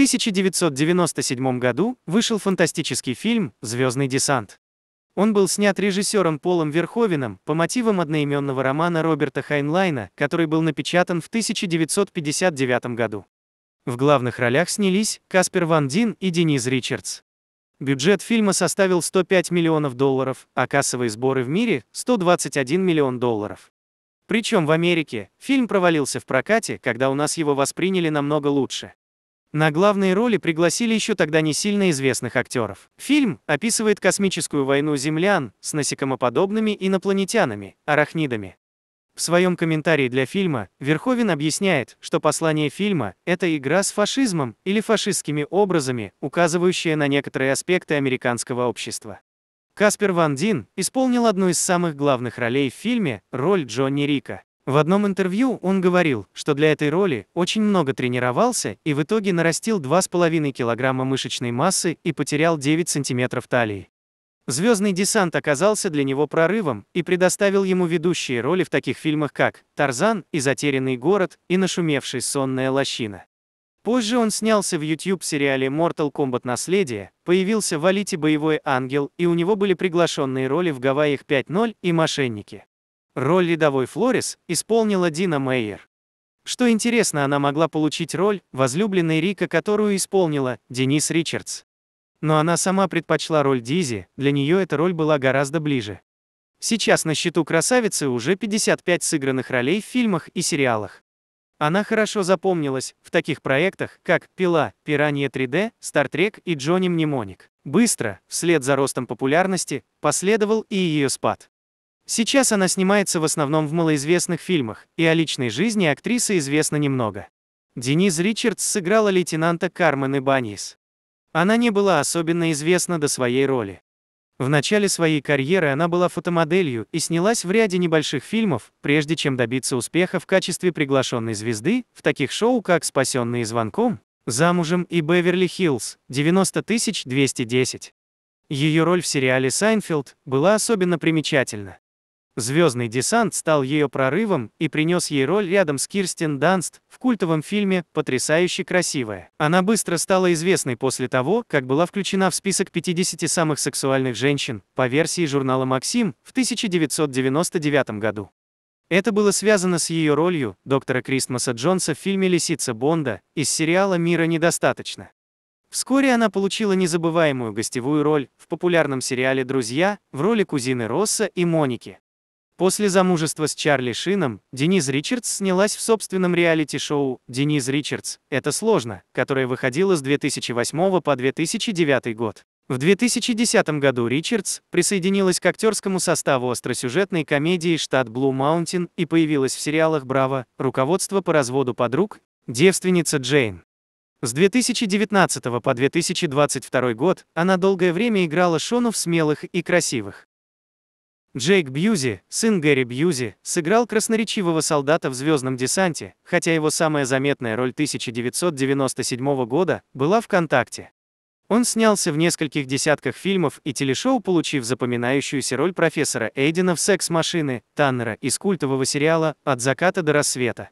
1997 году вышел фантастический фильм «Звездный десант». Он был снят режиссером Полом Верховеном по мотивам одноименного романа Роберта Хайнлайна, который был напечатан в 1959 году. В главных ролях снялись Каспер Ван Дин и Дениз Ричардс. Бюджет фильма составил 105 миллионов долларов, а кассовые сборы в мире – 121 миллион долларов. Причем в Америке фильм провалился в прокате, когда у нас его восприняли намного лучше. На главные роли пригласили еще тогда не сильно известных актеров. Фильм описывает космическую войну землян с насекомоподобными инопланетянами, арахнидами. В своем комментарии для фильма Верховен объясняет, что послание фильма – это игра с фашизмом или фашистскими образами, указывающая на некоторые аспекты американского общества. Каспер Ван Дин исполнил одну из самых главных ролей в фильме – роль Джонни Рика. В одном интервью он говорил, что для этой роли очень много тренировался и в итоге нарастил 2,5 килограмма мышечной массы и потерял 9 сантиметров талии. Звездный десант оказался для него прорывом и предоставил ему ведущие роли в таких фильмах, как «Тарзан» и «Затерянный город» и «Нашумевший сонная лощина». Позже он снялся в YouTube-сериале Mortal Kombat Наследие, появился в «Алите Боевой Ангел» и у него были приглашенные роли в «Гавайях 5.0» и «Мошенники». Роль рядовой Флорис исполнила Дина Мейер. Что интересно, она могла получить роль возлюбленной Рика, которую исполнила Денис Ричардс. Но она сама предпочла роль Дизи, для нее эта роль была гораздо ближе. Сейчас на счету красавицы уже 55 сыгранных ролей в фильмах и сериалах. Она хорошо запомнилась в таких проектах, как «Пила», «Пиранье 3D», «Стартрек» и «Джонни Мнемоник». Быстро, вслед за ростом популярности, последовал и ее спад. Сейчас она снимается в основном в малоизвестных фильмах, и о личной жизни актрисы известно немного. Дениз Ричардс сыграла лейтенанта Кармен Ибанис. Она не была особенно известна до своей роли. В начале своей карьеры она была фотомоделью и снялась в ряде небольших фильмов, прежде чем добиться успеха в качестве приглашенной звезды в таких шоу, как «Спасенные звонком», «Замужем» и «Беверли-Хиллз» 90 210. Ее роль в сериале «Сайнфилд» была особенно примечательна. «Звездный десант» стал ее прорывом и принес ей роль рядом с Кирстен Данст в культовом фильме «Потрясающе красивая». Она быстро стала известной после того, как была включена в список 50 самых сексуальных женщин по версии журнала «Максим» в 1999 году. Это было связано с ее ролью доктора Кристмаса Джонса в фильме «Лисица Бонда» из сериала «Мира недостаточно». Вскоре она получила незабываемую гостевую роль в популярном сериале «Друзья» в роли кузины Росса и Моники. После замужества с Чарли Шином, Дениз Ричардс снялась в собственном реалити-шоу «Дениз Ричардс. Это сложно», которое выходило с 2008 по 2009 год. В 2010 году Ричардс присоединилась к актерскому составу остросюжетной комедии «Штат Блу Маунтин» и появилась в сериалах «Браво», «Руководство по разводу подруг», «Девственница Джейн». С 2019 по 2022 год она долгое время играла Шону в «Смелых и красивых». Джейк Бьюзи, сын Гэри Бьюзи, сыграл красноречивого солдата в «Звездном десанте», хотя его самая заметная роль 1997 года была в «Контакте». Он снялся в нескольких десятках фильмов и телешоу, получив запоминающуюся роль профессора Эйдена в «Секс-машины» Таннера из культового сериала «От заката до рассвета».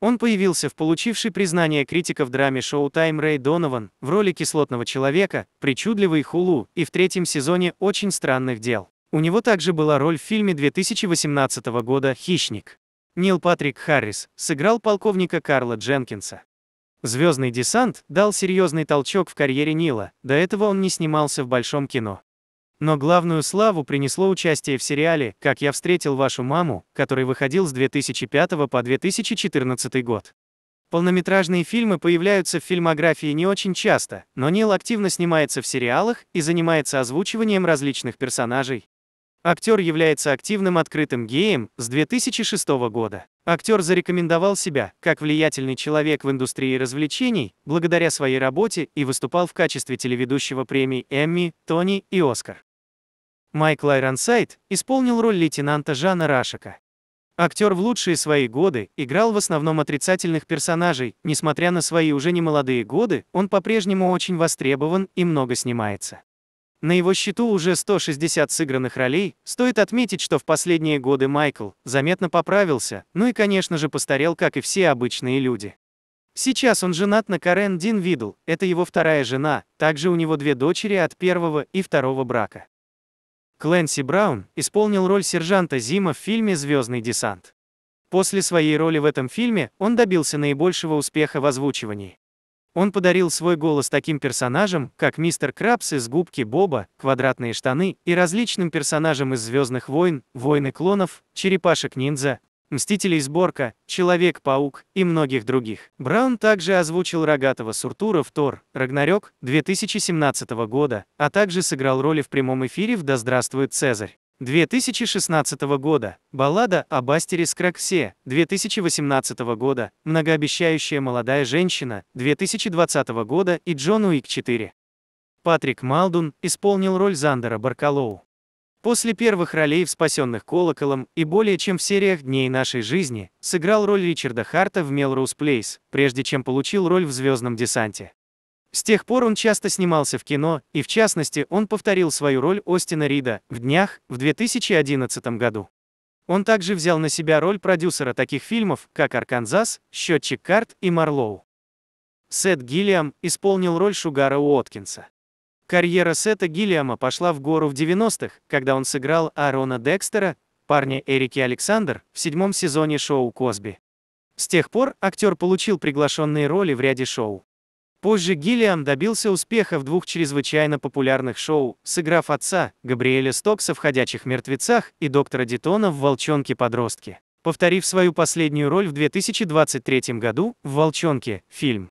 Он появился в получившей признание критиков драме «Шоутайм» Рэй Донован в роли кислотного человека, причудливый Хулу и в третьем сезоне «Очень странных дел». У него также была роль в фильме 2018 года «Хищник». Нил Патрик Харрис сыграл полковника Карла Дженкинса. «Звездный десант» дал серьезный толчок в карьере Нила, до этого он не снимался в большом кино. Но главную славу принесло участие в сериале «Как я встретил вашу маму», который выходил с 2005 по 2014 год. Полнометражные фильмы появляются в фильмографии не очень часто, но Нил активно снимается в сериалах и занимается озвучиванием различных персонажей. Актер является активным открытым геем с 2006 года. Актер зарекомендовал себя как влиятельный человек в индустрии развлечений благодаря своей работе и выступал в качестве телеведущего премий Эмми, Тони и Оскар. Майкл Айронсайд исполнил роль лейтенанта Жана Рашика. Актер в лучшие свои годы играл в основном отрицательных персонажей, несмотря на свои уже немолодые годы, он по-прежнему очень востребован и много снимается. На его счету уже 160 сыгранных ролей, стоит отметить, что в последние годы Майкл заметно поправился, ну и, конечно же, постарел, как и все обычные люди. Сейчас он женат на Карен Дин Видл, это его вторая жена, также у него две дочери от первого и второго брака. Кленси Браун исполнил роль сержанта Зима в фильме «Звездный десант». После своей роли в этом фильме он добился наибольшего успеха в озвучивании. Он подарил свой голос таким персонажам, как мистер Крабс из «Губки Боба», «Квадратные штаны» и различным персонажам из «Звездных войн», «Войны клонов», «Черепашек-ниндзя», «Мстителей сборка», «Человек-паук» и многих других. Браун также озвучил рогатого Суртура в «Тор», «Рагнарёк» 2017 года, а также сыграл роли в прямом эфире в «Да здравствует Цезарь». 2016 года, баллада о Бастере Скраксе, 2018 года, многообещающая молодая женщина, 2020 года и Джон Уик 4. Патрик Малдун исполнил роль Зандера Баркалоу. После первых ролей в «Спасенных колоколом» и более чем в сериях «Дней нашей жизни» сыграл роль Ричарда Харта в «Мелроуз Плейс», прежде чем получил роль в «Звездном десанте». С тех пор он часто снимался в кино, и в частности, он повторил свою роль Остина Рида в «Днях» в 2011 году. Он также взял на себя роль продюсера таких фильмов, как «Арканзас», «Счетчик карт» и «Марлоу». Сет Гиллиам исполнил роль Шугара Уоткинса. Карьера Сета Гиллиама пошла в гору в 90-х, когда он сыграл Аарона Декстера, парня Эрики Александр, в седьмом сезоне шоу «Косби». С тех пор актер получил приглашенные роли в ряде шоу. Позже Гиллиан добился успеха в двух чрезвычайно популярных шоу, сыграв отца, Габриэля Стокса в «Ходячих мертвецах» и доктора Дитона в «Волчонке-подростке». Повторив свою последнюю роль в 2023 году в «Волчонке» фильм.